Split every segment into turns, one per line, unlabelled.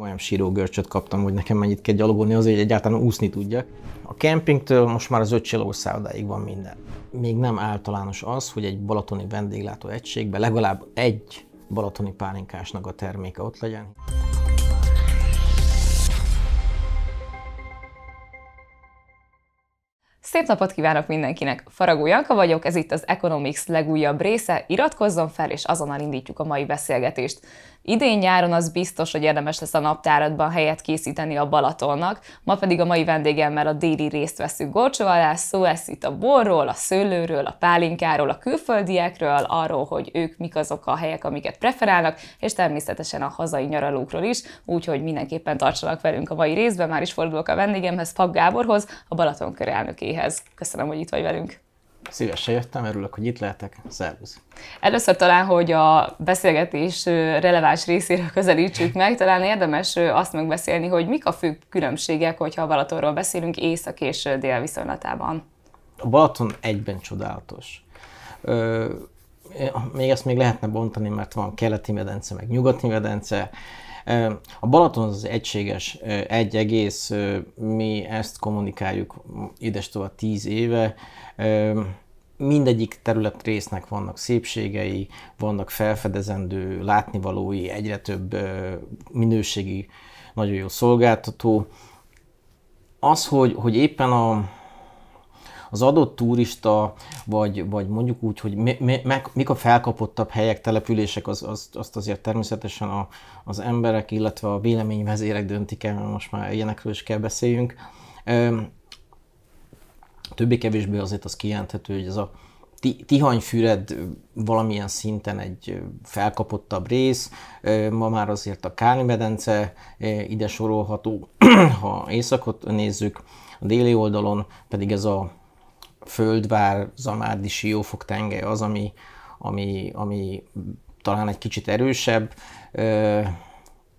Olyan görcsöt kaptam, hogy nekem mennyit kell gyalogolni azért, hogy egyáltalán úszni tudjak. A kempingtől most már az öt csillagosszálldáig van minden. Még nem általános az, hogy egy balatoni vendéglátó egységben legalább egy balatoni pálinkásnak a terméke ott legyen.
Szép napot kívánok mindenkinek! Faragó Janka vagyok, ez itt az Economics legújabb része, iratkozzon fel, és azonnal indítjuk a mai beszélgetést. Idén nyáron az biztos, hogy érdemes lesz a naptáradban helyet készíteni a Balatonnak, ma pedig a mai vendégemmel a déli részt veszünk gorcsovalász, szó lesz itt a borról, a szőlőről, a pálinkáról, a külföldiekről, arról, hogy ők mik azok a helyek, amiket preferálnak, és természetesen a hazai nyaralókról is, úgyhogy mindenképpen tartsanak velünk a mai részben, már is fordulok a vendégemhez, Pap Gáborhoz, a Balaton elnökéhez. Zolihez. Köszönöm, hogy itt vagy velünk.
Szívesen jöttem, örülök, hogy itt lehetek. Szervusz!
Először talán, hogy a beszélgetés releváns részéről közelítsük meg, talán érdemes azt megbeszélni, hogy mik a fő különbségek, hogyha a Balatonról beszélünk észak és dél viszonylatában.
A Balaton egyben csodálatos. Ö, még ezt még lehetne bontani, mert van keleti medence, meg nyugati medence a Balaton az egységes, egy egész, mi ezt kommunikáljuk édes a tíz éve. Mindegyik terület résznek vannak szépségei, vannak felfedezendő látnivalói, egyre több minőségi, nagyon jó szolgáltató. Az, hogy, hogy éppen a, az adott turista, vagy, vagy mondjuk úgy, hogy mi, mi, meg, mik a felkapottabb helyek, települések, az, az, azt azért természetesen a, az emberek, illetve a véleményvezérek döntik el, mert most már ilyenekről is kell beszéljünk. Többé-kevésbé azért az kijelenthető, hogy ez a Tihanyfüred valamilyen szinten egy felkapottabb rész, ma már azért a Káli medence ide sorolható, ha északot nézzük, a déli oldalon pedig ez a Földvár, Zamárdi, Siófok tengely, az, ami, ami, ami talán egy kicsit erősebb.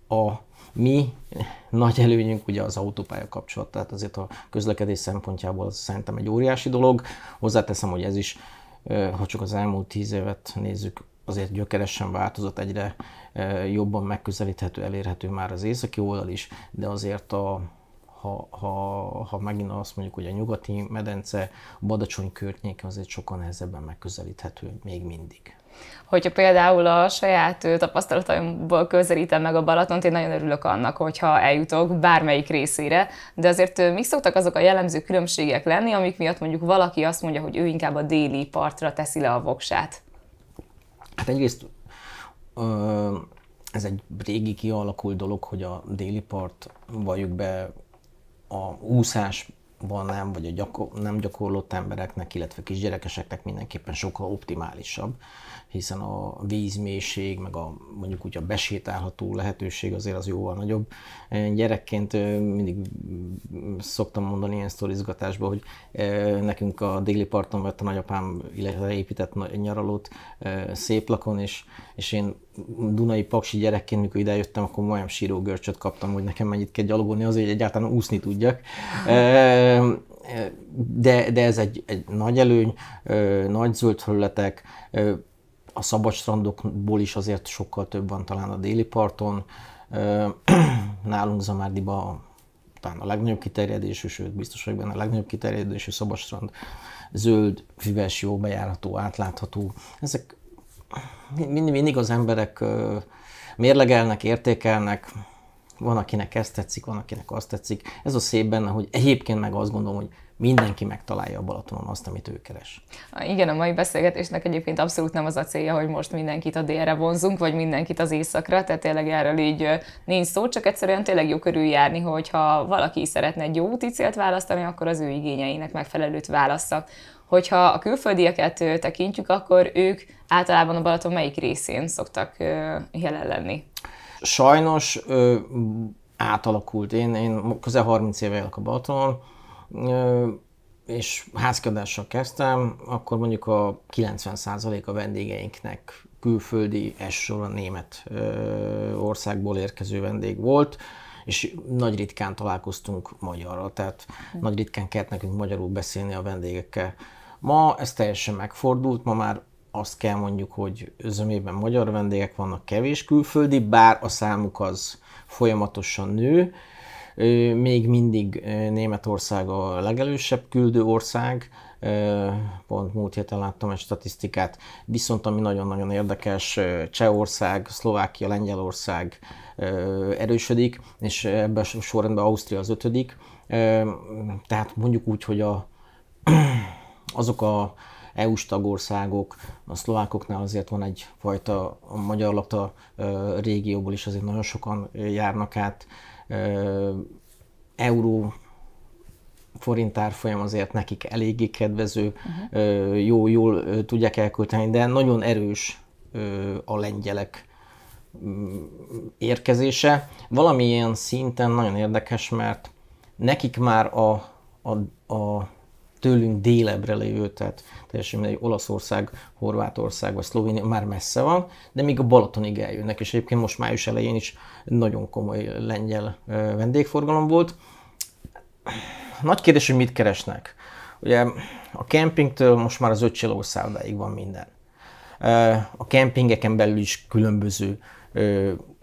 A mi nagy előnyünk ugye az autópálya kapcsolat, tehát azért a közlekedés szempontjából az szerintem egy óriási dolog. Hozzáteszem, hogy ez is, ha csak az elmúlt tíz évet nézzük, azért gyökeresen változott, egyre jobban megközelíthető, elérhető már az északi oldal is, de azért a, ha, ha, ha megint azt mondjuk, hogy a nyugati medence, Badacsony környéke azért sokan nehezebben megközelíthető még mindig.
Hogyha például a saját tapasztalataimból közelítem meg a Balatont, én nagyon örülök annak, hogyha eljutok bármelyik részére, de azért mi szoktak azok a jellemző különbségek lenni, amik miatt mondjuk valaki azt mondja, hogy ő inkább a déli partra teszi le a voksát?
Hát egyrészt ö, ez egy régi kialakult dolog, hogy a déli part valljuk be a úszásban nem, vagy a gyakor- nem gyakorlott embereknek, illetve kisgyerekeseknek mindenképpen sokkal optimálisabb hiszen a vízmélység, meg a mondjuk úgy a besétálható lehetőség azért az jóval nagyobb. Gyerekként mindig szoktam mondani ilyen sztorizgatásban, hogy nekünk a déli parton vett a nagyapám, illetve épített nyaralót szép lakon, és, és én Dunai Paksi gyerekként, mikor ide jöttem, akkor majdnem görcsöt kaptam, hogy nekem mennyit kell gyalogolni azért, hogy egyáltalán úszni tudjak. De, de ez egy, egy nagy előny, nagy zöld felületek, a szabad strandokból is azért sokkal több van talán a déli parton. Nálunk Zamárdiba talán a legnagyobb kiterjedésű, sőt biztos vagyok benne a legnagyobb kiterjedésű szabadstrand, zöld, füves, jó bejárható, átlátható. Ezek mindig, mindig az emberek mérlegelnek, értékelnek, van, akinek ezt tetszik, van, akinek azt tetszik. Ez a szép benne, hogy egyébként meg azt gondolom, hogy mindenki megtalálja a Balatonon azt, amit ő keres.
Igen, a mai beszélgetésnek egyébként abszolút nem az a célja, hogy most mindenkit a délre vonzunk, vagy mindenkit az éjszakra, tehát tényleg erről így nincs szó, csak egyszerűen tényleg jó körüljárni, hogyha valaki szeretne egy jó úti célt választani, akkor az ő igényeinek megfelelőt válassza. Hogyha a külföldieket tekintjük, akkor ők általában a Balaton melyik részén szoktak jelen lenni?
sajnos ö, átalakult. Én, én közel 30 éve élek a Balatonon, ö, és házkodással kezdtem, akkor mondjuk a 90% a vendégeinknek külföldi, elsősorban német ö, országból érkező vendég volt, és nagy ritkán találkoztunk magyarra, tehát nagy ritkán kellett nekünk magyarul beszélni a vendégekkel. Ma ez teljesen megfordult, ma már azt kell mondjuk, hogy zömében magyar vendégek vannak, kevés külföldi, bár a számuk az folyamatosan nő. Még mindig Németország a legelősebb küldő ország, pont múlt héten láttam egy statisztikát, viszont ami nagyon-nagyon érdekes, Csehország, Szlovákia, Lengyelország erősödik, és ebben a sorrendben Ausztria az ötödik, tehát mondjuk úgy, hogy a, azok a EU-s tagországok, a szlovákoknál azért van egyfajta a magyar lakta régióból is azért nagyon sokan járnak át. Euró forintárfolyam azért nekik eléggé kedvező, uh-huh. jó, jól tudják elkölteni, de nagyon erős a lengyelek mm, érkezése. Valamilyen szinten nagyon érdekes, mert nekik már a, a, a tőlünk délebre lévő, tehát teljesen mindegy, Olaszország, Horvátország vagy Szlovénia már messze van, de még a Balatonig eljönnek, és egyébként most május elején is nagyon komoly lengyel vendégforgalom volt. Nagy kérdés, hogy mit keresnek. Ugye a kempingtől most már az ötcsillagos van minden. A kempingeken belül is különböző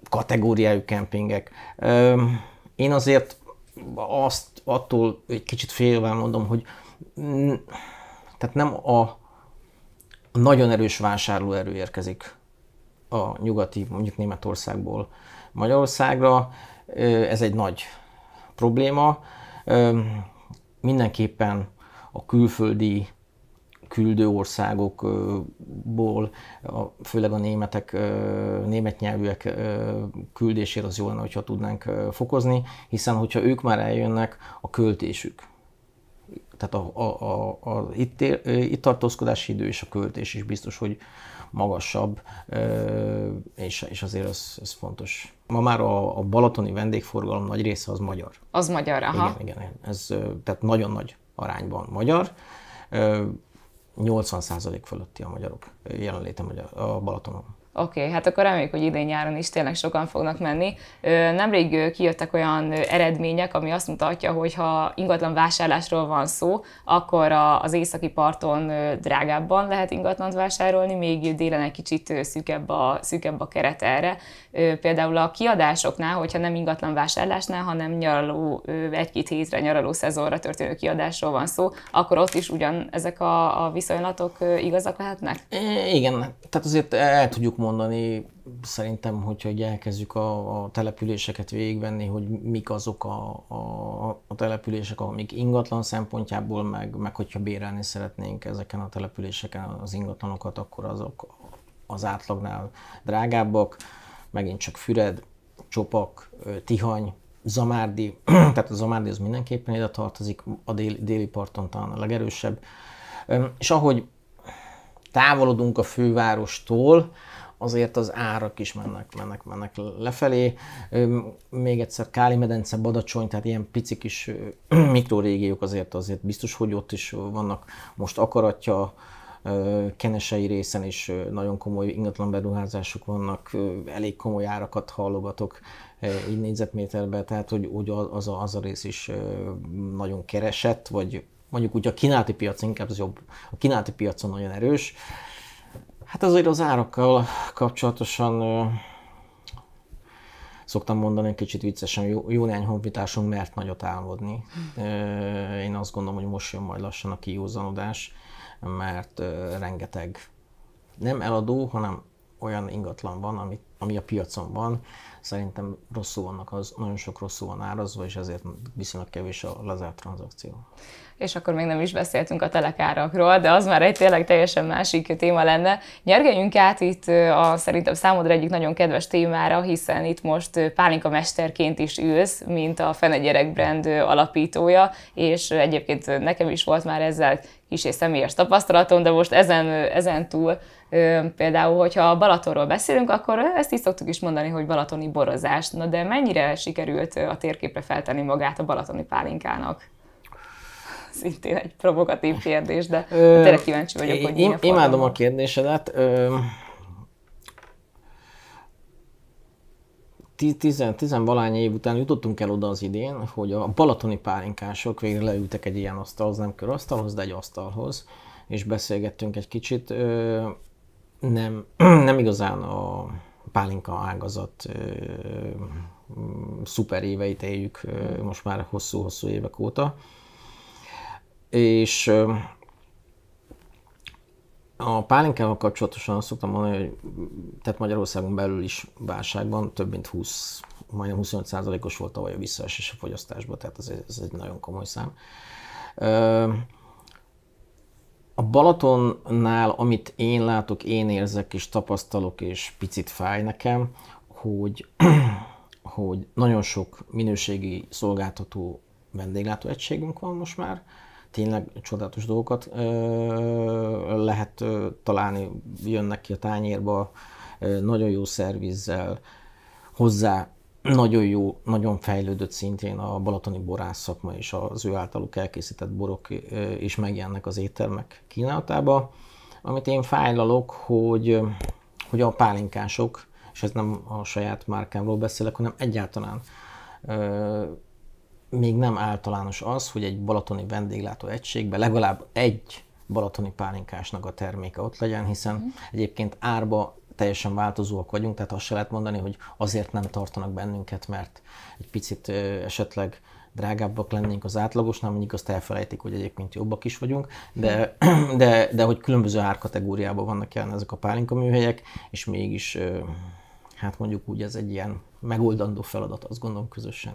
kategóriájú kempingek. Én azért azt attól egy kicsit félve mondom, hogy Mm, tehát nem a nagyon erős vásárlóerő érkezik a nyugati, mondjuk Németországból Magyarországra. Ez egy nagy probléma. Mindenképpen a külföldi küldő országokból, főleg a németek, német nyelvűek küldésére az jó lenne, hogyha tudnánk fokozni, hiszen hogyha ők már eljönnek, a költésük tehát a, a, a, a itt, él, itt tartózkodási idő és a költés is biztos, hogy magasabb, és, és azért az ez fontos. Ma már a, a balatoni vendégforgalom nagy része az magyar.
Az magyar, aha. Igen, igen,
ez, tehát nagyon nagy arányban magyar. 80% fölötti a magyarok jelenléte Magyar a Balatonon.
Oké, okay, hát akkor reméljük, hogy idén nyáron is tényleg sokan fognak menni. Nemrég kijöttek olyan eredmények, ami azt mutatja, hogy ha ingatlan vásárlásról van szó, akkor az északi parton drágábban lehet ingatlant vásárolni, még délen egy kicsit szűkebb a, szűkebb a keret erre. Például a kiadásoknál, hogyha nem ingatlan vásárlásnál, hanem nyaraló, egy-két hétre, nyaraló szezonra történő kiadásról van szó, akkor ott is ugyan ezek a, a viszonylatok igazak lehetnek? É, igen,
tehát azért el tudjuk mondani, mondani, szerintem, hogyha elkezdjük a, a településeket végigvenni, hogy mik azok a, a, a települések, amik ingatlan szempontjából, meg, meg hogyha bérelni szeretnénk ezeken a településeken az ingatlanokat, akkor azok az átlagnál drágábbak, megint csak Füred, Csopak, Tihany, Zamárdi, tehát a Zamárdi az mindenképpen ide tartozik, a déli, déli parton talán a legerősebb. És ahogy távolodunk a fővárostól, azért az árak is mennek, mennek, mennek lefelé. Még egyszer Káli medence, Badacsony, tehát ilyen pici kis mikrorégiók azért azért biztos, hogy ott is vannak most akaratja, kenesei részen is nagyon komoly ingatlan beruházások vannak, elég komoly árakat hallogatok így négyzetméterben, tehát hogy úgy az a, az a rész is nagyon keresett, vagy mondjuk úgy a kínálati piac inkább az jobb, a kínálati piacon nagyon erős, Hát azért az árakkal kapcsolatosan ö, szoktam mondani kicsit viccesen, jó, jó néhány honfitársunk mert nagyot álmodni. Hm. Ö, én azt gondolom, hogy most jön majd lassan a kiúzanodás, mert ö, rengeteg nem eladó, hanem olyan ingatlan van, ami, ami a piacon van. Szerintem rosszul vannak, az, nagyon sok rosszul van árazva, és ezért viszonylag kevés a lezárt tranzakció
és akkor még nem is beszéltünk a telekárakról, de az már egy tényleg teljesen másik téma lenne. Nyergeljünk át itt a szerintem számodra egyik nagyon kedves témára, hiszen itt most Pálinka mesterként is ülsz, mint a Fene Gyerek brand alapítója, és egyébként nekem is volt már ezzel és személyes tapasztalatom, de most ezen, ezen túl például, hogyha a Balatonról beszélünk, akkor ezt is szoktuk is mondani, hogy balatoni borozás. Na de mennyire sikerült a térképre feltenni magát a balatoni pálinkának? szintén egy provokatív kérdés, de ö, tényleg kíváncsi vagyok, hogy én, Imádom a
kérdésedet. Ö, tizen, tizenvalány év után jutottunk el oda az idén, hogy a balatoni pálinkások végre leültek egy ilyen asztalhoz, nem körasztalhoz, de egy asztalhoz, és beszélgettünk egy kicsit. Ö, nem, nem igazán a pálinka ágazat szuper éveit éljük ö, most már hosszú-hosszú évek óta. És a pálinkával kapcsolatosan azt szoktam mondani, hogy tehát Magyarországon belül is válságban több mint 20, majdnem 25%-os volt tavaly a visszaesés a fogyasztásban, tehát ez, ez egy nagyon komoly szám. A Balatonnál, amit én látok, én érzek és tapasztalok, és picit fáj nekem, hogy, hogy nagyon sok minőségi szolgáltató vendéglátóegységünk van most már, tényleg csodálatos dolgokat ö, lehet ö, találni, jönnek ki a tányérba, ö, nagyon jó szervizzel, hozzá nagyon jó, nagyon fejlődött szintén a balatoni borász szakma és az ő általuk elkészített borok is megjelennek az éttermek kínálatába. Amit én fájlalok, hogy, hogy a pálinkások, és ez nem a saját márkámról beszélek, hanem egyáltalán még nem általános az, hogy egy balatoni vendéglátó egységbe legalább egy balatoni pálinkásnak a terméke ott legyen, hiszen mm. egyébként árba teljesen változóak vagyunk, tehát azt se lehet mondani, hogy azért nem tartanak bennünket, mert egy picit ö, esetleg drágábbak lennénk az átlagosnál, mondjuk azt elfelejtik, hogy egyébként jobbak is vagyunk, de, mhm. de, de hogy különböző árkategóriában vannak jelen ezek a pálinka műhelyek, és mégis ö, hát mondjuk úgy ez egy ilyen megoldandó feladat, azt gondolom közösen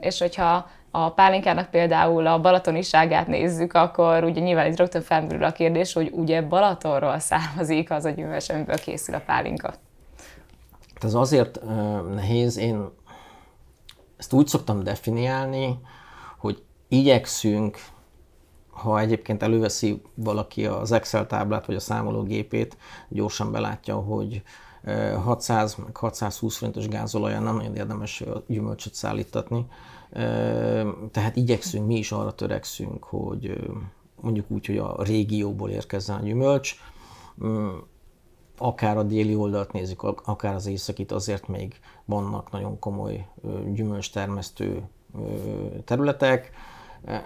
és hogyha a pálinkának például a Balaton iságát nézzük, akkor ugye nyilván itt rögtön felmerül a kérdés, hogy ugye Balatonról származik az a gyümölcs, amiből készül a pálinka.
Hát ez azért nehéz, én ezt úgy szoktam definiálni, hogy igyekszünk, ha egyébként előveszi valaki az Excel táblát vagy a számológépét, gyorsan belátja, hogy 600 meg 620 forintos gázolaja nem nagyon érdemes gyümölcsöt szállítatni. Tehát igyekszünk, mi is arra törekszünk, hogy mondjuk úgy, hogy a régióból érkezzen a gyümölcs, mm, akár a déli oldalt nézzük, akár az északit, azért még vannak nagyon komoly gyümölcstermesztő területek.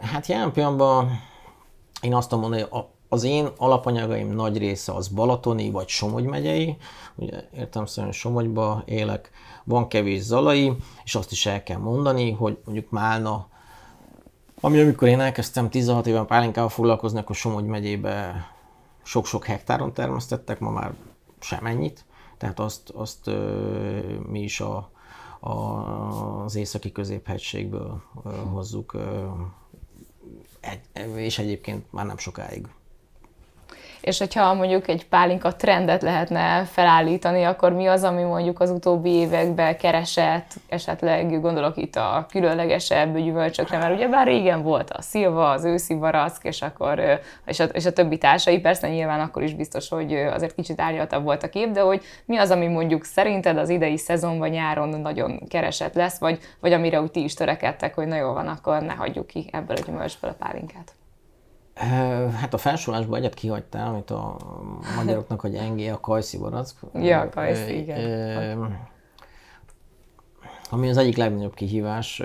Hát jelen pillanatban én azt mondom, hogy a az én alapanyagaim nagy része az balatoni vagy Somogy megyei, ugye értem szerint Somogyba élek, van kevés zalai, és azt is el kell mondani, hogy mondjuk Málna, ami amikor én elkezdtem 16 éven pálinkával foglalkozni, akkor Somogy megyébe sok-sok hektáron termesztettek, ma már semennyit, tehát azt, azt ö, mi is a, a, az északi középhegységből ö, hozzuk, ö, egy, és egyébként már nem sokáig
és hogyha mondjuk egy pálinka trendet lehetne felállítani, akkor mi az, ami mondjuk az utóbbi években keresett, esetleg gondolok itt a különlegesebb gyümölcsökre, mert ugye bár régen volt a szilva, az őszi barack, és, akkor, és, a, és a többi társai, persze nyilván akkor is biztos, hogy azért kicsit árnyaltabb volt a kép, de hogy mi az, ami mondjuk szerinted az idei szezonban, nyáron nagyon keresett lesz, vagy, vagy amire úgy ti is törekedtek, hogy na jó van, akkor ne hagyjuk ki ebből a gyümölcsből a pálinkát.
Hát a felsorolásban egyet kihagytál, amit a magyaroknak, hogy engé a kajszi barack. Ja, a kajszi, igen. Ö, ami az egyik legnagyobb kihívás,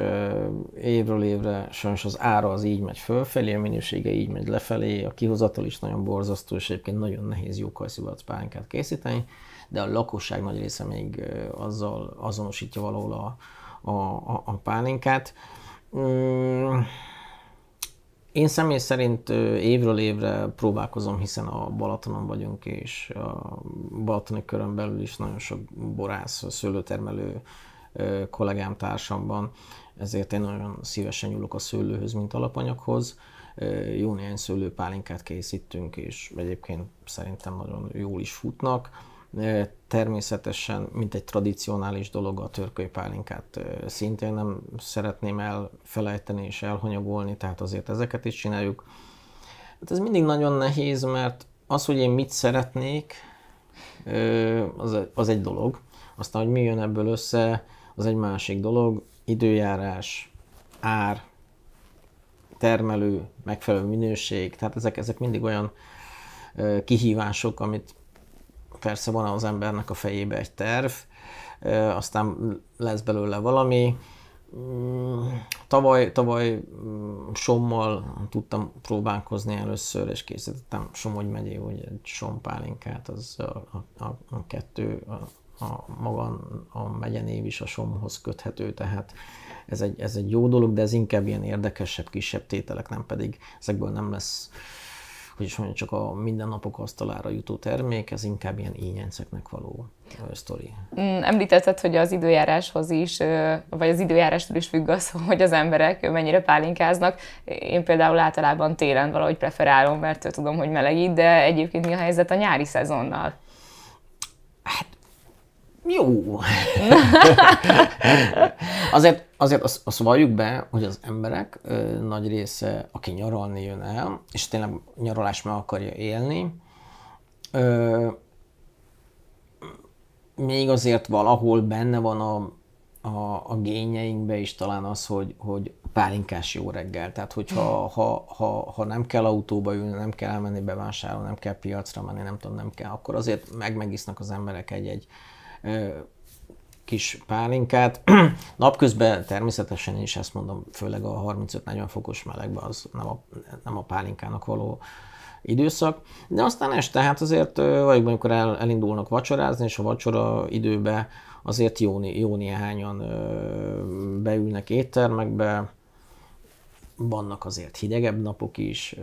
évről évre sajnos az ára az így megy fölfelé, a minősége így megy lefelé, a kihozatal is nagyon borzasztó, és egyébként nagyon nehéz jó kajszi pálinkát készíteni, de a lakosság nagy része még azzal azonosítja valahol a, a, a, a pálinkát. Mm én személy szerint évről évre próbálkozom, hiszen a Balatonon vagyunk, és a Balatoni körön belül is nagyon sok borász, szőlőtermelő kollégám, társamban, ezért én nagyon szívesen nyúlok a szőlőhöz, mint alapanyaghoz. Jó néhány szőlőpálinkát készítünk, és egyébként szerintem nagyon jól is futnak Természetesen, mint egy tradicionális dolog, a törkölypálinkát szintén nem szeretném elfelejteni és elhanyagolni, tehát azért ezeket is csináljuk. Hát ez mindig nagyon nehéz, mert az, hogy én mit szeretnék, az, az egy dolog. Aztán, hogy mi jön ebből össze, az egy másik dolog. Időjárás, ár, termelő, megfelelő minőség, tehát ezek, ezek mindig olyan kihívások, amit persze van az embernek a fejébe egy terv, aztán lesz belőle valami. Mm, tavaly, tavaly mm, sommal tudtam próbálkozni először, és készítettem Somogy megyé, hogy egy sompálinkát, az a, a, a kettő, a, a maga a megyenév is a somhoz köthető, tehát ez egy, ez egy jó dolog, de ez inkább ilyen érdekesebb, kisebb tételek, nem pedig ezekből nem lesz hogy is mondjam, csak a mindennapok asztalára jutó termék, ez inkább ilyen ínyenceknek való sztori.
Mm, említetted, hogy az időjáráshoz is, vagy az időjárástól is függ az, hogy az emberek mennyire pálinkáznak. Én például általában télen valahogy preferálom, mert tudom, hogy melegít, de egyébként mi a helyzet a nyári szezonnal? Hát jó. azért,
azért azt, azt valljuk be, hogy az emberek ö, nagy része, aki nyaralni jön el, és tényleg nyaralás meg akarja élni, ö, még azért valahol benne van a, a, a gényeinkbe is talán az, hogy, hogy pálinkás jó reggel. Tehát, hogyha ha, ha, ha nem kell autóba ülni, nem kell elmenni bevásárolni, nem kell piacra menni, nem tudom, nem kell, akkor azért meg megisznak az emberek egy-egy kis pálinkát. Napközben természetesen is ezt mondom, főleg a 35-40 fokos melegben az nem a, nem a pálinkának való időszak. De aztán este, hát azért, vagy amikor el, elindulnak vacsorázni, és a vacsora időbe azért jó, jó néhányan beülnek éttermekbe, vannak azért hidegebb napok is,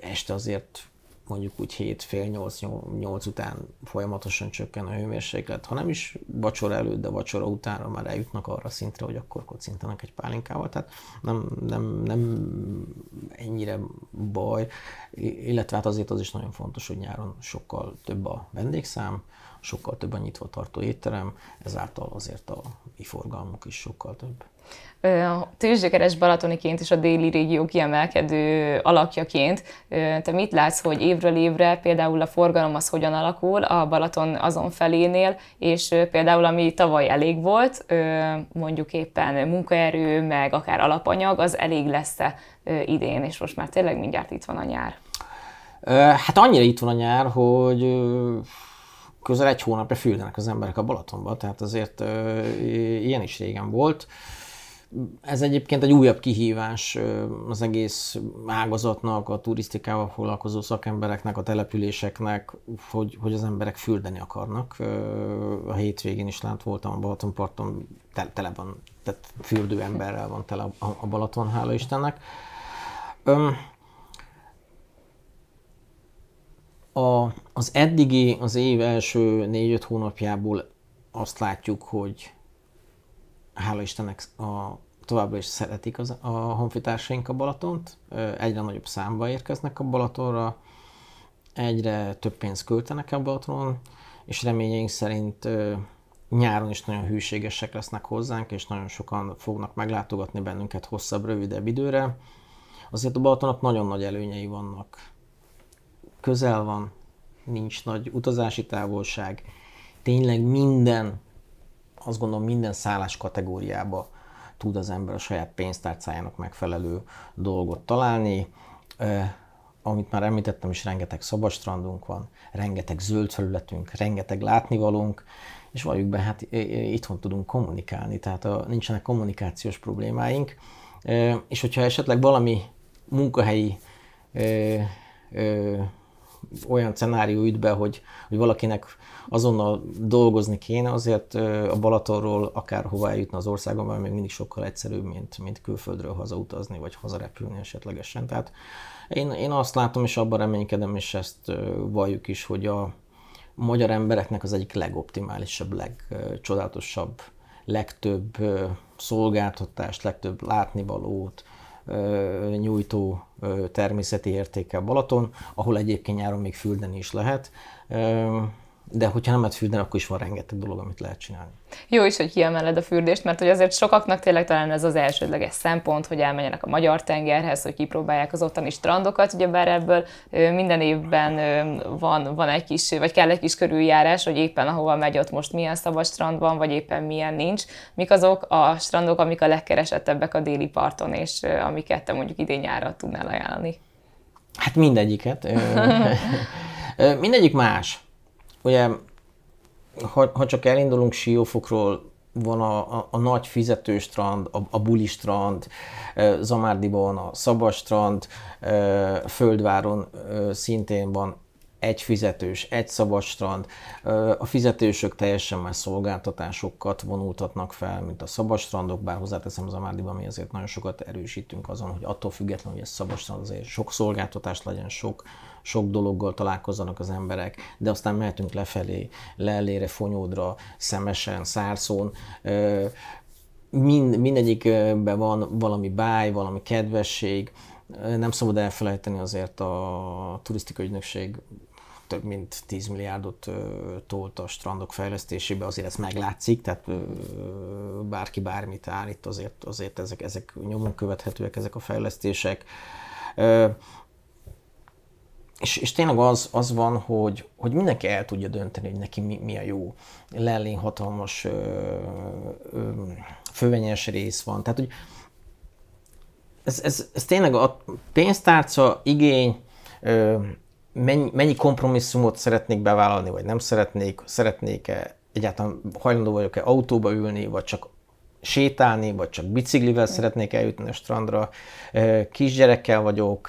este azért mondjuk úgy 7 fél 8, 8 után folyamatosan csökken a hőmérséklet, ha nem is vacsora előtt, de vacsora utánra már eljutnak arra szintre, hogy akkor kocintanak egy pálinkával, tehát nem, nem, nem ennyire baj, illetve hát azért az is nagyon fontos, hogy nyáron sokkal több a vendégszám, sokkal több a nyitva tartó étterem, ezáltal azért a mi forgalmuk is sokkal több
tűzsgyökeres balatoniként és a déli régió kiemelkedő alakjaként te mit látsz, hogy évről évre például a forgalom az hogyan alakul a Balaton azon felénél, és például ami tavaly elég volt, mondjuk éppen munkaerő, meg akár alapanyag, az elég lesz-e idén, és most már tényleg mindjárt itt van a nyár.
Hát annyira itt van a nyár, hogy közel egy hónapja füldenek az emberek a Balatonba, tehát azért ilyen is régen volt. Ez egyébként egy újabb kihívás az egész ágazatnak, a turisztikával foglalkozó szakembereknek, a településeknek, hogy, hogy az emberek fürdeni akarnak. A hétvégén is lent voltam a Balatonparton, tele, tele van, tehát fürdő emberrel van tele a, a Balaton, hála Istennek. Öm, a, az eddigi, az év első négy-öt hónapjából azt látjuk, hogy hála Istennek a, továbbra is szeretik az, a honfitársaink a Balatont, egyre nagyobb számba érkeznek a Balatonra, egyre több pénzt költenek a Balatonon, és reményeink szerint nyáron is nagyon hűségesek lesznek hozzánk, és nagyon sokan fognak meglátogatni bennünket hosszabb, rövidebb időre. Azért a Balatonnak nagyon nagy előnyei vannak. Közel van, nincs nagy utazási távolság, tényleg minden azt gondolom minden szállás kategóriába tud az ember a saját pénztárcájának megfelelő dolgot találni. amit már említettem is, rengeteg szabadstrandunk van, rengeteg zöld felületünk, rengeteg látnivalónk, és valljuk be, hát itthon tudunk kommunikálni, tehát a, nincsenek kommunikációs problémáink, és hogyha esetleg valami munkahelyi olyan szenárió üt be, hogy, hogy valakinek azonnal dolgozni kéne, azért a Balatonról akárhová jutna az országon, mert még mindig sokkal egyszerűbb, mint, mint külföldről hazautazni, vagy hazarepülni esetlegesen. Tehát én, én azt látom, és abban reménykedem, és ezt valljuk is, hogy a magyar embereknek az egyik legoptimálisabb, legcsodálatosabb, legtöbb szolgáltatást, legtöbb látnivalót, nyújtó természeti értékkel Balaton, ahol egyébként nyáron még füldeni is lehet de hogyha nem lehet fürdeni, akkor is van rengeteg dolog, amit lehet csinálni.
Jó is, hogy kiemeled a fürdést, mert hogy azért sokaknak tényleg talán ez az elsődleges szempont, hogy elmenjenek a magyar tengerhez, hogy kipróbálják az ottani strandokat, ugyebár ebből minden évben van, van egy kis, vagy kell egy kis körüljárás, hogy éppen ahova megy ott most milyen szabad strand van, vagy éppen milyen nincs. Mik azok a strandok, amik a legkeresettebbek a déli parton, és amiket te mondjuk idén nyárra tudnál ajánlani?
Hát mindegyiket. Mindegyik más ugye, ha, ha csak elindulunk Siófokról, van a, a, a nagy fizetőstrand, a, a strand, Zamárdiban a strand, Földváron szintén van egy fizetős, egy strand. A fizetősök teljesen más szolgáltatásokat vonultatnak fel, mint a strandok, bár hozzáteszem amárdiban, mi azért nagyon sokat erősítünk azon, hogy attól függetlenül, hogy ez strand, azért sok szolgáltatást legyen, sok sok dologgal találkozzanak az emberek, de aztán mehetünk lefelé, lellére, fonyódra, szemesen, szárszón, mind, mindegyikben van valami báj, valami kedvesség, nem szabad elfelejteni azért a turisztikai ügynökség több mint 10 milliárdot tolt a strandok fejlesztésébe, azért ez meglátszik, tehát bárki bármit állít, azért, azért ezek, ezek nyomon követhetőek, ezek a fejlesztések és, és tényleg az, az van, hogy, hogy mindenki el tudja dönteni, hogy neki mi, mi a jó. Lellén hatalmas ö, ö, fővenyes rész van. Tehát, hogy ez, ez, ez tényleg a pénztárca igény, ö, mennyi, mennyi kompromisszumot szeretnék bevállalni, vagy nem szeretnék, szeretnék-e, egyáltalán hajlandó vagyok-e autóba ülni, vagy csak sétálni, vagy csak biciklivel hm. szeretnék eljutni a strandra, kisgyerekkel vagyok,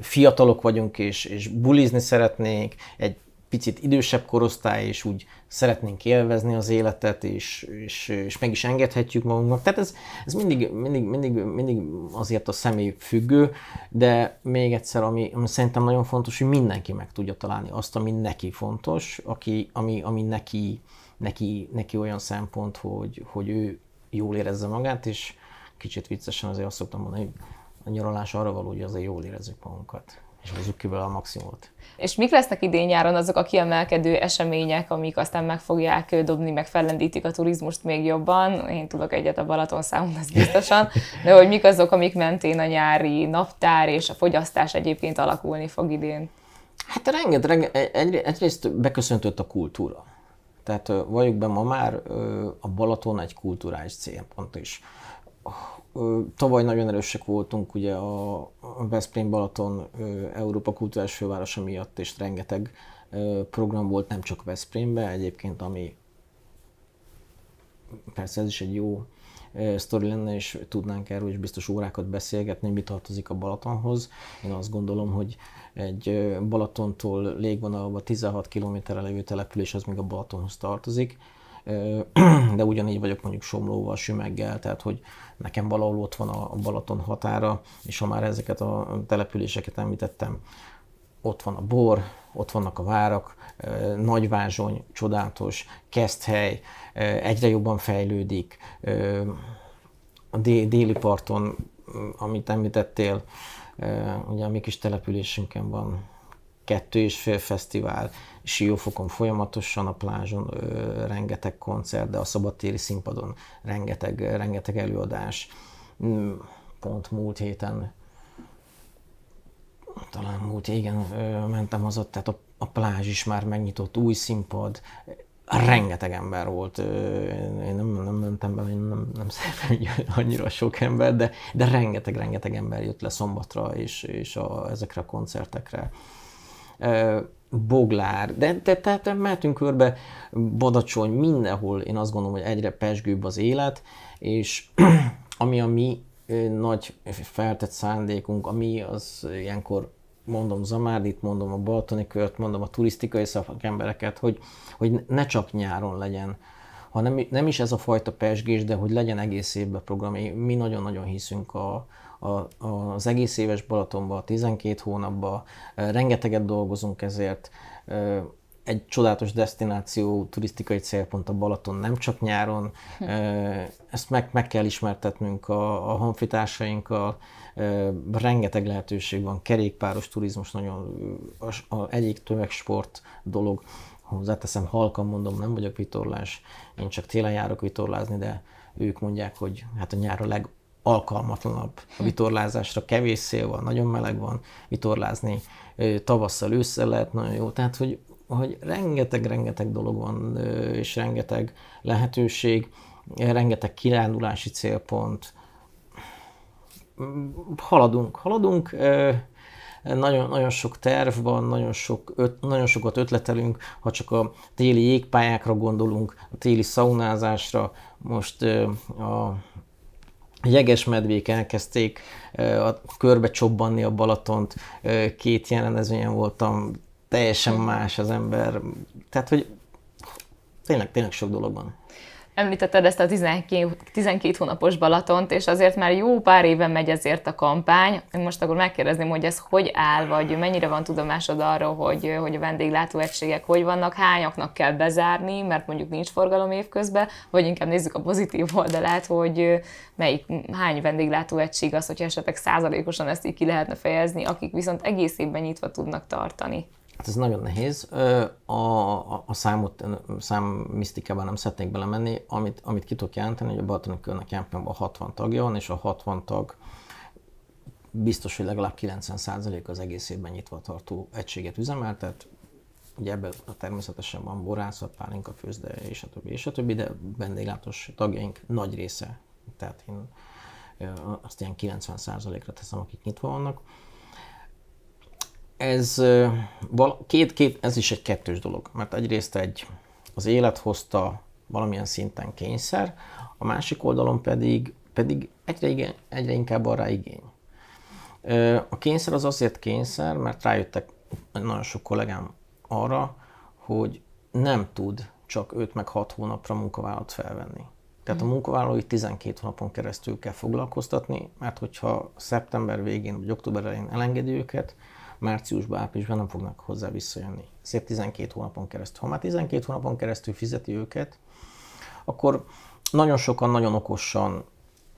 fiatalok vagyunk, és, és bulizni szeretnénk, egy picit idősebb korosztály, és úgy szeretnénk élvezni az életet, és, és, és meg is engedhetjük magunknak. Tehát ez, ez mindig, mindig, mindig, mindig azért a személy függő, de még egyszer, ami, ami szerintem nagyon fontos, hogy mindenki meg tudja találni azt, ami neki fontos, aki, ami, ami neki, neki, neki olyan szempont, hogy, hogy ő jól érezze magát, és kicsit viccesen azért azt szoktam mondani, hogy a nyaralás arra való, hogy azért jól érezzük magunkat és hozzuk ki vele a maximumot.
És mik lesznek idén nyáron azok a kiemelkedő események, amik aztán meg fogják dobni, meg fellendítik a turizmust még jobban? Én tudok egyet a Balaton számon, az biztosan. De hogy mik azok, amik mentén a nyári naptár és a fogyasztás egyébként alakulni fog idén?
Hát renget, renget egyrészt beköszöntött a kultúra. Tehát valljuk be, ma már a Balaton egy kulturális célpont is Tavaly nagyon erősek voltunk ugye a Veszprém Balaton Európa Kulturális Fővárosa miatt, és rengeteg program volt nem csak Veszprémben, egyébként ami persze ez is egy jó sztori lenne, és tudnánk erről is biztos órákat beszélgetni, mi tartozik a Balatonhoz. Én azt gondolom, hogy egy Balatontól légvonalba 16 km levő település az még a Balatonhoz tartozik de ugyanígy vagyok mondjuk Somlóval, Sümeggel, tehát hogy nekem valahol ott van a Balaton határa, és ha már ezeket a településeket említettem, ott van a bor, ott vannak a várak, Nagyvázsony, csodálatos, Keszthely, egyre jobban fejlődik, a déli parton, amit említettél, ugye a mi kis településünkön van kettő és fél fesztivál, Siófokon folyamatosan, a plázson ö, rengeteg koncert, de a szabadtéri színpadon rengeteg, rengeteg előadás. Mm, pont múlt héten, talán múlt, igen, ö, mentem ott, tehát a, a plázs is már megnyitott, új színpad, rengeteg ember volt, én nem, nem mentem be, nem, nem szeretem annyira sok ember, de, de rengeteg-rengeteg ember jött le szombatra és, és a, ezekre a koncertekre. Boglár, de, de tehát mehetünk körbe, Badacsony, mindenhol én azt gondolom, hogy egyre pesgőbb az élet, és ami a mi nagy feltett szándékunk, ami az ilyenkor mondom Zamárdit, mondom a Baltoni kört, mondom a turisztikai szakembereket, hogy, hogy ne csak nyáron legyen, hanem nem is ez a fajta pesgés, de hogy legyen egész évben program. Mi nagyon-nagyon hiszünk a, a, az egész éves Balatonba, 12 hónapba, rengeteget dolgozunk ezért, egy csodálatos destináció, turisztikai célpont a Balaton, nem csak nyáron. Hm. Ezt meg, meg kell ismertetnünk a, a honfitársainkkal. Rengeteg lehetőség van, kerékpáros turizmus, nagyon a, a, egyik tömegsport dolog. Hozzáteszem, halkan mondom, nem vagyok vitorlás, én csak télen járok vitorlázni, de ők mondják, hogy hát a nyár a leg, alkalmatlanabb a vitorlázásra, kevés szél van, nagyon meleg van, vitorlázni tavasszal, ősszel lehet nagyon jó, tehát hogy, hogy rengeteg-rengeteg dolog van, és rengeteg lehetőség, rengeteg kirándulási célpont, haladunk, haladunk, nagyon, nagyon sok terv van, nagyon, sok öt, nagyon sokat ötletelünk, ha csak a téli jégpályákra gondolunk, a téli szaunázásra, most a jeges medvék elkezdték a körbe csobbanni a Balatont, két jelenezőjen voltam, teljesen más az ember, tehát hogy tényleg, tényleg sok dolog van.
Említetted ezt a 12, 12 hónapos Balatont, és azért már jó pár éve megy ezért a kampány. Most akkor megkérdezném, hogy ez hogy áll, vagy mennyire van tudomásod arról, hogy, hogy a vendéglátóegységek hogy vannak, hányaknak kell bezárni, mert mondjuk nincs forgalom évközben, vagy inkább nézzük a pozitív oldalát, hogy melyik, hány vendéglátóegység az, hogyha esetleg százalékosan ezt így ki lehetne fejezni, akik viszont egész évben nyitva tudnak tartani.
Hát ez nagyon nehéz. A, a, a számot, szám misztikában nem szeretnék belemenni, amit, amit ki tudok jelenteni, hogy a Balatoni körnek Jámpionban 60 tagja van, és a 60 tag biztos, hogy legalább 90% az egész évben nyitva tartó egységet üzemeltet. Ugye ebben természetesen van borászat, pálinka főzde, és a többi, és a többi, de vendéglátós tagjaink nagy része, tehát én azt ilyen 90%-ra teszem, akik nyitva vannak ez, két, két, ez is egy kettős dolog, mert egyrészt egy az élet hozta valamilyen szinten kényszer, a másik oldalon pedig, pedig egyre, igen, egyre inkább arra igény. A kényszer az azért kényszer, mert rájöttek nagyon sok kollégám arra, hogy nem tud csak 5 meg 6 hónapra munkavállalat felvenni. Tehát a mm. munkavállalói 12 hónapon keresztül kell foglalkoztatni, mert hogyha szeptember végén vagy október elején elengedi őket, márciusban, áprilisban nem fognak hozzá visszajönni. Szép 12 hónapon keresztül. Ha már 12 hónapon keresztül fizeti őket, akkor nagyon sokan nagyon okosan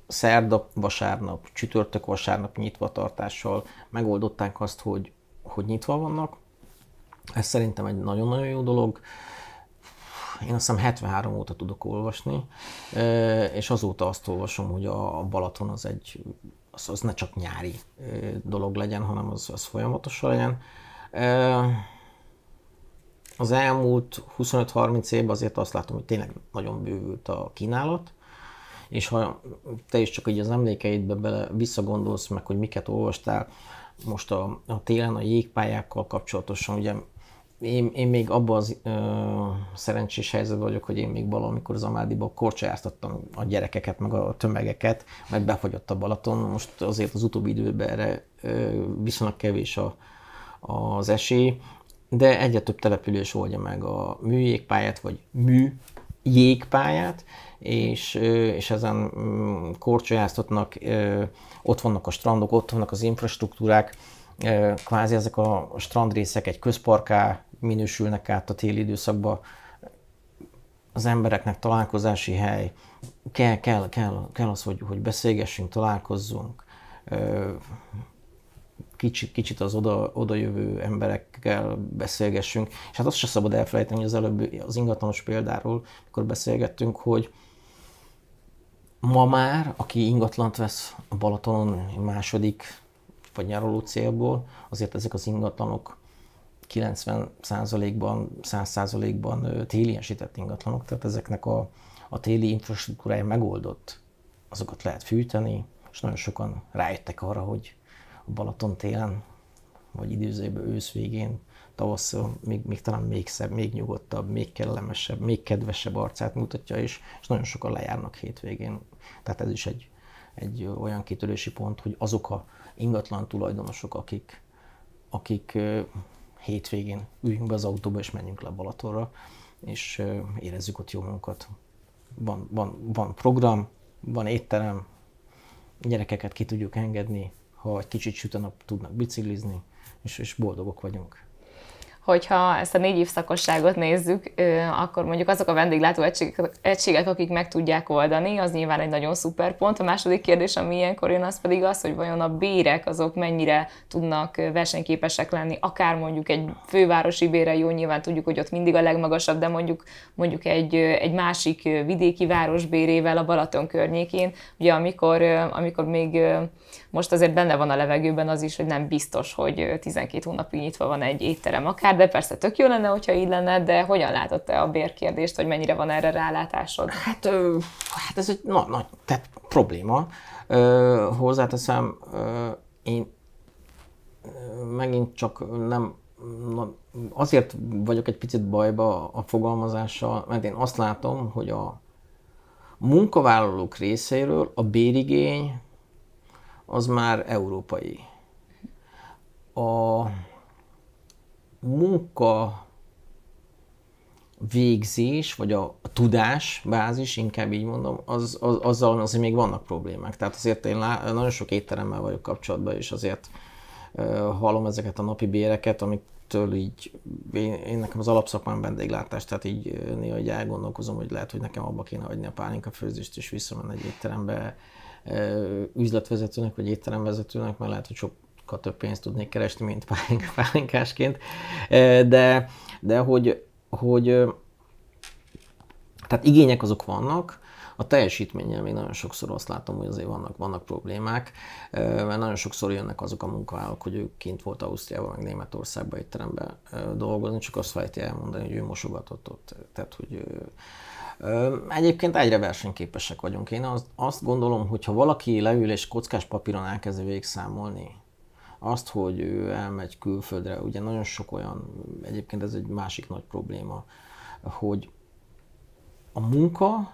szerda, vasárnap, csütörtök, vasárnap nyitva tartással megoldották azt, hogy, hogy nyitva vannak. Ez szerintem egy nagyon-nagyon jó dolog. Én azt hiszem 73 óta tudok olvasni, és azóta azt olvasom, hogy a Balaton az egy az, az ne csak nyári dolog legyen, hanem az, az folyamatosan legyen. Az elmúlt 25-30 évben azért azt látom, hogy tényleg nagyon bővült a kínálat, és ha te is csak így az emlékeidbe bele visszagondolsz meg, hogy miket olvastál, most a, a télen a jégpályákkal kapcsolatosan, ugye én, én még abban az ö, szerencsés helyzetben vagyok, hogy én még valamikor Zamádiba korcsolyáztattam a gyerekeket, meg a tömegeket, mert befagyott a Balaton. Most azért az utóbbi időben erre ö, viszonylag kevés a, az esély, de egyre több település oldja meg a műjégpályát, vagy mű jégpályát, és, és ezen mm, korcsolyáztatnak, ott vannak a strandok, ott vannak az infrastruktúrák, kvázi ezek a strandrészek egy közparká minősülnek át a téli időszakba, az embereknek találkozási hely, kell, kell, kell, kell az, hogy, hogy beszélgessünk, találkozzunk, kicsit, kicsit az oda, oda jövő emberekkel beszélgessünk. És hát azt sem szabad elfelejteni, hogy az előbb az ingatlanos példáról, mikor beszélgettünk, hogy ma már, aki ingatlant vesz a Balatonon második vagy nyaraló célból, azért ezek az ingatlanok 90%-ban, 100%-ban téli ingatlanok, tehát ezeknek a, a téli infrastruktúrája megoldott. Azokat lehet fűteni, és nagyon sokan rájöttek arra, hogy a Balaton télen, vagy időzőben ősz végén, tavasszal még, még talán még szebb, még nyugodtabb, még kellemesebb, még kedvesebb arcát mutatja, is, és nagyon sokan lejárnak hétvégén. Tehát ez is egy, egy olyan kitörési pont, hogy azok a ingatlan tulajdonosok, akik, akik hétvégén üljünk be az autóba és menjünk le Balatonra, és érezzük ott jó munkat. Van, van, van program, van étterem, gyerekeket ki tudjuk engedni, ha egy kicsit süt a nap, tudnak biciklizni, és, és boldogok vagyunk
hogyha ezt a négy évszakosságot nézzük, akkor mondjuk azok a vendéglátó egységek, egységek, akik meg tudják oldani, az nyilván egy nagyon szuper pont. A második kérdés, ami ilyenkor jön, az pedig az, hogy vajon a bérek azok mennyire tudnak versenyképesek lenni, akár mondjuk egy fővárosi bére, jó, nyilván tudjuk, hogy ott mindig a legmagasabb, de mondjuk mondjuk egy, egy másik vidéki város bérével a Balaton környékén, ugye amikor, amikor még most azért benne van a levegőben az is, hogy nem biztos, hogy 12 hónapig nyitva van egy étterem akár, de persze tök jó lenne, hogyha így lenne, de hogyan látod te a bérkérdést, hogy mennyire van erre rálátásod? Hát, hát ez egy nagy, nagy tehát
probléma. hozzáteszem, én megint csak nem na, azért vagyok egy picit bajba a fogalmazással, mert én azt látom, hogy a munkavállalók részéről a bérigény az már európai. A munka végzés, vagy a, tudás tudásbázis, inkább így mondom, az, az, azzal azért még vannak problémák. Tehát azért én nagyon sok étteremmel vagyok kapcsolatban, és azért uh, hallom ezeket a napi béreket, amitől így, én, én nekem az alapszakmám vendéglátás, tehát így néha így elgondolkozom, hogy lehet, hogy nekem abba kéne hagyni a pálinka főzést, és visszamenni egy étterembe üzletvezetőnek vagy étteremvezetőnek, mert lehet, hogy sokkal több pénzt tudnék keresni, mint pálinkásként, de, de hogy, hogy tehát igények azok vannak, a teljesítménnyel még nagyon sokszor azt látom, hogy azért vannak, vannak problémák, mert nagyon sokszor jönnek azok a munkavállalók, hogy ők kint volt Ausztriában, meg Németországban teremben dolgozni, csak azt fejti elmondani, hogy ő mosogatott ott, tehát hogy Egyébként egyre versenyképesek vagyunk. Én azt, azt gondolom, hogy ha valaki leül és kockás papíron elkezd végigszámolni, azt, hogy ő elmegy külföldre, ugye nagyon sok olyan, egyébként ez egy másik nagy probléma, hogy a munka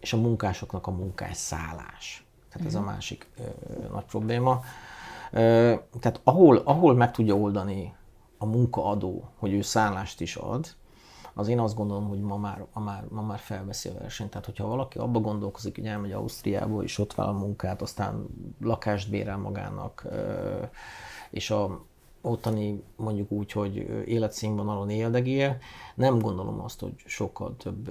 és a munkásoknak a munkás szállás. Tehát ez a mhm. másik ö, nagy probléma. Ö, tehát ahol, ahol meg tudja oldani a munkaadó, hogy ő szállást is ad, az én azt gondolom, hogy ma már, ma már, ma már felveszi a versenyt. Tehát, hogyha valaki abba gondolkozik, hogy elmegy Ausztriába, és ott a munkát, aztán lakást bérel magának, és a, ottani mondjuk úgy, hogy életszínvonalon éldegél, nem gondolom azt, hogy sokkal több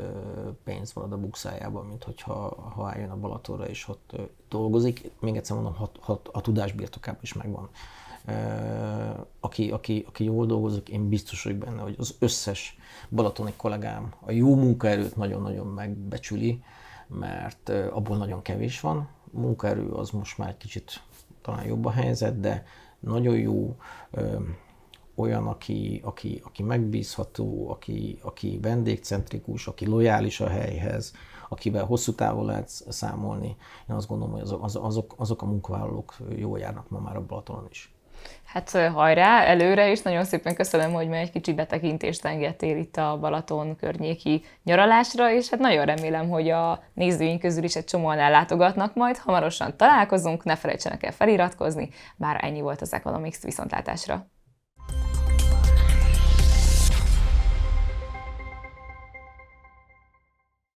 pénz marad a bukszájában, mint hogyha ha eljön a Balatonra és ott dolgozik. Még egyszer mondom, ha, ha a tudás birtokában is megvan aki, aki, aki jól dolgozik, én biztos vagyok benne, hogy az összes balatoni kollégám a jó munkaerőt nagyon-nagyon megbecsüli, mert abból nagyon kevés van. A munkaerő az most már egy kicsit talán jobb a helyzet, de nagyon jó olyan, aki, aki, aki megbízható, aki, aki vendégcentrikus, aki lojális a helyhez, akivel hosszú távol lehet számolni. Én azt gondolom, hogy azok, azok, azok a munkavállalók jól járnak ma már a Balatonon is.
Hát hajrá, előre, is nagyon szépen köszönöm, hogy ma egy kicsi betekintést engedtél itt a Balaton környéki nyaralásra, és hát nagyon remélem, hogy a nézőink közül is egy csomóan ellátogatnak majd. Hamarosan találkozunk, ne felejtsenek el feliratkozni, bár ennyi volt az Economics viszontlátásra.